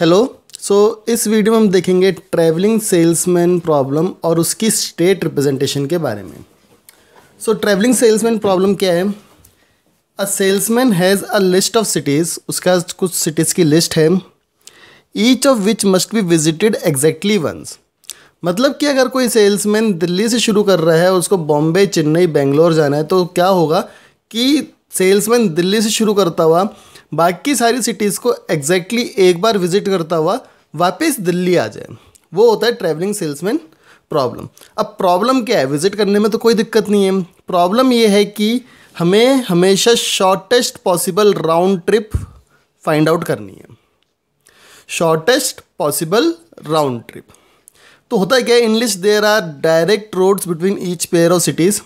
Hello सो इस video में हम देखेंगे ट्रैवलिंग सेल्समैन प्रॉब्लम और उसकी स्टेट रिप्रेजेंटेशन के बारे में सो ट्रैवलिंग सेल्समैन प्रॉब्लम क्या है a salesman has a list of cities उसका कुछ सिटीज़ की लिस्ट है each of which must be visited exactly once मतलब कि अगर कोई सेल्समैन दिल्ली से शुरू कर रहा है उसको बॉम्बे चेन्नई बेंगलोर जाना है तो क्या होगा कि सेल्समैन दिल्ली से शुरू करता हुआ बाकी सारी सिटीज़ को एग्जैक्टली exactly एक बार विजिट करता हुआ वापस दिल्ली आ जाए वो होता है ट्रैवलिंग सेल्समैन प्रॉब्लम अब प्रॉब्लम क्या है विजिट करने में तो कोई दिक्कत नहीं है प्रॉब्लम ये है कि हमें हमेशा shortest possible round trip find out करनी है शॉर्टेस्ट पॉसिबल राउंड ट्रिप तो होता है क्या English there are direct roads between each pair of cities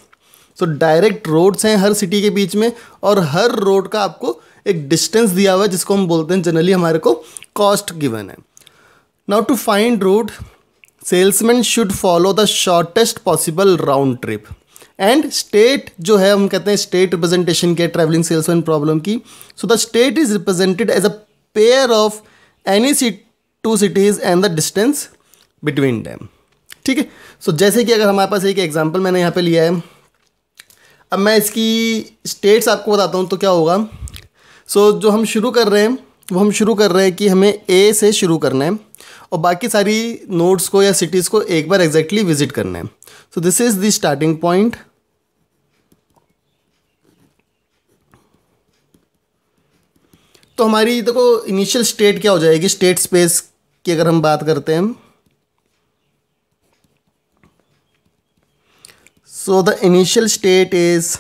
so direct roads हैं हर सिटी के बीच में और हर रोड का आपको एक डिस्टेंस दिया हुआ है जिसको हम बोलते हैं जनरली हमारे को कॉस्ट गिवन है now to find route salesman should follow the shortest possible round trip and state जो है हम कहते हैं स्टेट रिप्रेजेंटेशन के ट्रेवलिंग सेल्समैन प्रॉब्लम की so the state is represented as a pair of any C two cities and the distance between them ठीक है सो जैसे कि अगर हमारे पास एक एग्जाम्पल मैंने यहाँ पे लिया है अब मैं इसकी स्टेट्स आपको बताता हूँ तो क्या होगा सो so, जो हम शुरू कर रहे हैं वो हम शुरू कर रहे हैं कि हमें ए से शुरू करना है और बाकी सारी नोड्स को या सिटीज़ को एक बार एग्जैक्टली exactly विजिट करना है so this is the starting point तो हमारी देखो इनिशियल स्टेट क्या हो जाएगी स्टेट स्पेस की अगर हम बात करते हैं so the initial state is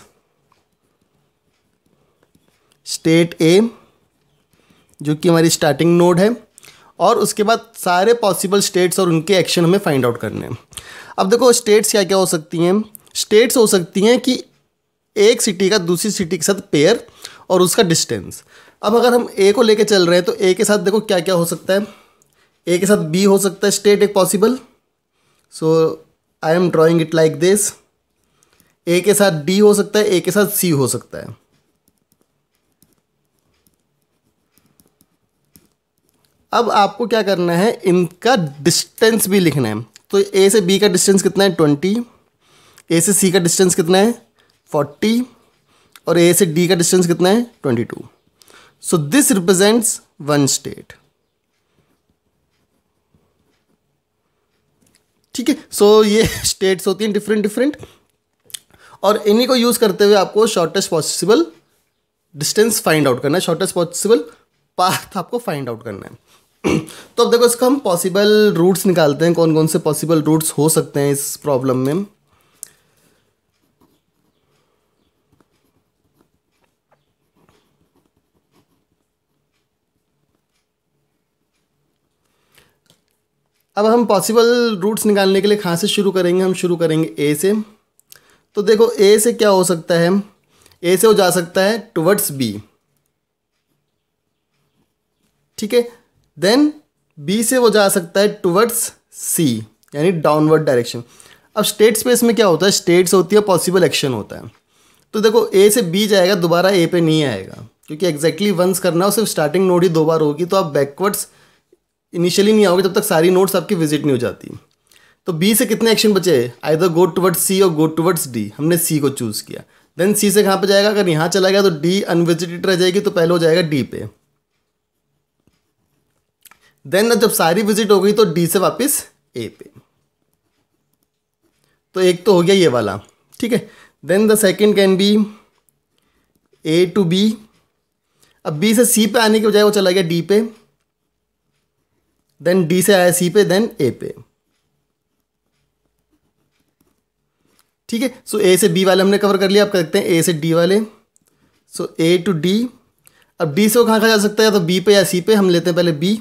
state A जो कि हमारी स्टार्टिंग नोड है और उसके बाद सारे पॉसिबल स्टेट्स और उनके एक्शन हमें फाइंड आउट करने हैं अब देखो स्टेट्स क्या क्या हो सकती हैं स्टेट्स हो सकती हैं कि एक सिटी का दूसरी सिटी के साथ पेयर और उसका डिस्टेंस अब अगर हम ए को लेके चल रहे हैं तो ए के साथ देखो क्या क्या हो सकता है ए के साथ बी हो सकता है स्टेट एक possible so I am drawing it like this A के साथ डी हो सकता है ए के साथ सी हो सकता है अब आपको क्या करना है इनका डिस्टेंस भी लिखना है तो ए से बी का डिस्टेंस कितना है ट्वेंटी ए से सी का डिस्टेंस कितना है फोर्टी और ए से डी का डिस्टेंस कितना है twenty two so this represents one state ठीक है सो ये स्टेट्स होती हैं डिफरेंट डिफरेंट और इन्हीं को यूज़ करते हुए आपको shortest possible distance find out करना है शॉर्टेस्ट पॉसिबल पाथ आपको फाइंड आउट करना है तो अब देखो इसका हम पॉसिबल रूट्स निकालते हैं कौन कौन से पॉसिबल रूट्स हो सकते हैं इस प्रॉब्लम में अब हम पॉसिबल रूट्स निकालने के लिए कहाँ से शुरू करेंगे हम शुरू करेंगे ए से तो देखो ए से क्या हो सकता है ए से वो जा सकता है टुवर्ड्स बी ठीक है देन बी से वो जा सकता है टुवर्ड्स सी यानी डाउनवर्ड डायरेक्शन अब स्टेट स्पेस में क्या होता है स्टेट्स होती है पॉसिबल एक्शन होता है तो देखो ए से बी जाएगा दोबारा ए पे नहीं आएगा क्योंकि एग्जैक्टली exactly वंस करना हो सिर्फ स्टार्टिंग नोट ही दो बार होगी तो आप बैकवर्ड्स इनिशियली नहीं आओगे जब तक सारी नोट्स आपकी विजिट नहीं हो जाती तो बी से कितने एक्शन बचे आइदर गो टुवर्ड्स सी और गो टुवर्ड्स डी हमने सी को चूज़ किया देन सी से कहाँ पर जाएगा अगर यहाँ चला गया तो डी अनविजिटेड रह जाएगी तो पहले हो जाएगा डी पे देन जब सारी विजिट हो गई तो डी से वापस ए पे तो एक तो हो गया ये वाला ठीक है then the second can be A to B अब बी से सी पे आने के बजाय वो चला गया डी पे देन डी से आया सी पे देन ए पे ठीक है सो ए से बी वाले हमने कवर कर लिया आप देखते हैं ए से डी वाले सो ए टू डी अब डी से वो कहाँ कहाँ जा सकता है तो बी पे या सी पे हम लेते हैं पहले बी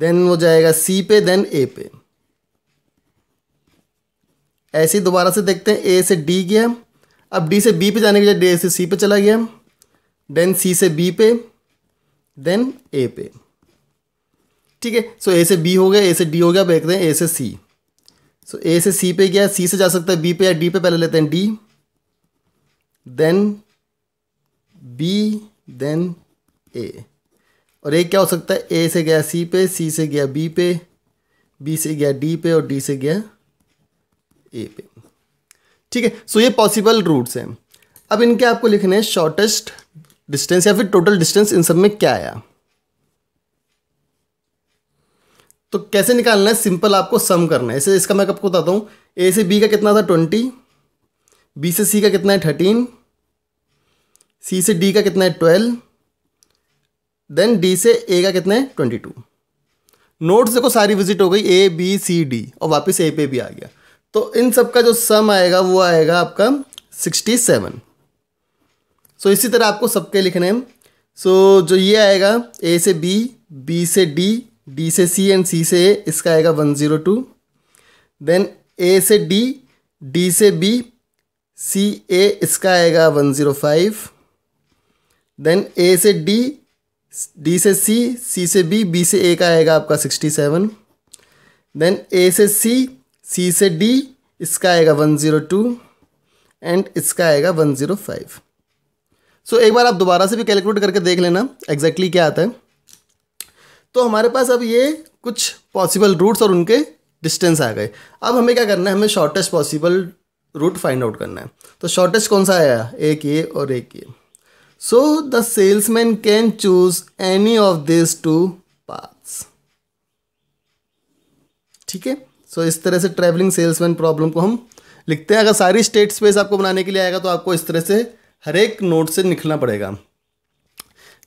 देन वो जाएगा सी पे देन ए पे ऐसे ही दोबारा से देखते हैं ए से डी गया अब डी से बी पे जाने के लिए डी से सी पे चला गया देन सी से बी पे देन ए पे ठीक है सो ए से बी हो गया ए से डी हो गया अब देखते हैं ए से सी सो ए से सी पे गया सी से जा सकता है बी पे या डी पे पहले लेते हैं D then B then A और एक क्या हो सकता है ए से गया सी पे सी से गया बी पे बी से गया डी पे और डी से गया ए पे ठीक है सो ये पॉसिबल रूट्स हैं अब इनके आपको लिखने हैं शॉर्टेस्ट डिस्टेंस या फिर टोटल डिस्टेंस इन सब में क्या आया तो कैसे निकालना है सिंपल आपको सम करना है ऐसे इसका मैं आपको बताता हूँ ए से बी का कितना था ट्वेंटी बी से सी का कितना है थर्टीन सी से डी का कितना है ट्वेल्व देन डी से ए का कितना है ट्वेंटी टू नोट्स देखो सारी विजिट हो गई ए बी सी डी और वापस ए पे भी आ गया तो इन सब का जो सम आएगा वो आएगा आपका सिक्सटी सेवन सो इसी तरह आपको सबके लिखने हैं सो so, जो ये आएगा ए से बी बी से डी डी से सी एंड सी से ए इसका आएगा one zero two then A से डी डी से बी सी ए इसका आएगा one zero five then A से डी डी से सी सी से बी बी से ए का आएगा आपका सिक्सटी सेवन देन ए से सी सी से डी इसका आएगा वन ज़ीरो टू एंड इसका आएगा वन ज़ीरो फाइव सो एक बार आप दोबारा से भी कैलकुलेट करके देख लेना एग्जैक्टली क्या आता है तो हमारे पास अब ये कुछ पॉसिबल रूट्स और उनके डिस्टेंस आ गए अब हमें क्या करना है हमें shortest possible route find out करना है तो शॉर्टेस्ट कौन सा आया एक ये और एक ये So the salesman can choose any of these two paths. ठीक है सो so, इस तरह से traveling salesman प्रॉब्लम को हम लिखते हैं अगर सारी स्टेट स्पेस आपको बनाने के लिए आएगा तो आपको इस तरह से हर एक नोट से निकलना पड़ेगा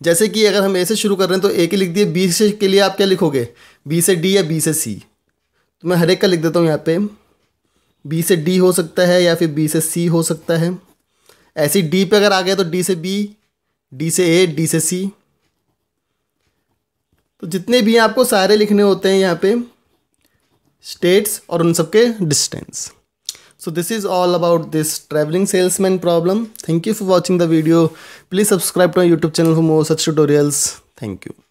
जैसे कि अगर हम ए से शुरू कर रहे हैं तो ए के लिख दिए बी से के लिए आप क्या लिखोगे बी से डी या बी से सी तो मैं हर एक का लिख देता हूँ यहाँ पे बी से डी हो सकता है या फिर बी से सी हो सकता है ऐसी डी पे अगर आ गया तो डी से बी डी से ए डी से सी तो जितने भी आपको सारे लिखने होते हैं यहाँ पे स्टेट्स और उन सबके distance so this is all about this travelling salesman problem thank you for watching the video please subscribe to YouTube channel for more such tutorials thank you